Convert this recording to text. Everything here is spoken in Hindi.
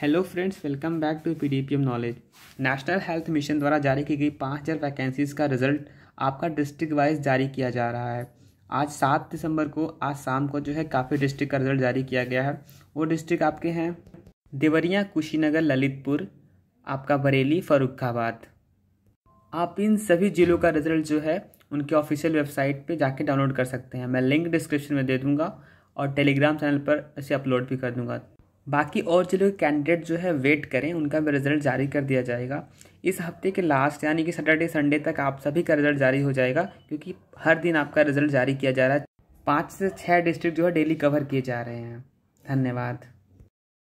hello friends welcome back to PDPM knowledge national health mission द्वारा जारी की गई पाँच हज़ार वैकेंसीज़ का रिजल्ट आपका डिस्ट्रिक्ट वाइज जारी किया जा रहा है आज सात दिसंबर को आज शाम को जो है काफ़ी डिस्ट्रिक्ट का रिजल्ट जारी किया गया है वो डिस्ट्रिक्ट आपके हैं देवरिया कुशीनगर ललितपुर आपका बरेली फरुखाबाद आप इन सभी जिलों का रिजल्ट जो है उनके ऑफिशियल वेबसाइट पे जाके डाउनलोड कर सकते हैं मैं लिंक डिस्क्रिप्शन में दे दूंगा और टेलीग्राम चैनल पर इसे अपलोड भी कर दूंगा बाकी और जो लोग कैंडिडेट जो है वेट करें उनका भी रिजल्ट जारी कर दिया जाएगा इस हफ्ते के लास्ट यानी कि सैटरडे संडे तक आप सभी का रिजल्ट जारी हो जाएगा क्योंकि हर दिन आपका रिजल्ट जारी किया जा रहा है पाँच से छः डिस्ट्रिक्ट जो है डेली कवर किए जा रहे हैं धन्यवाद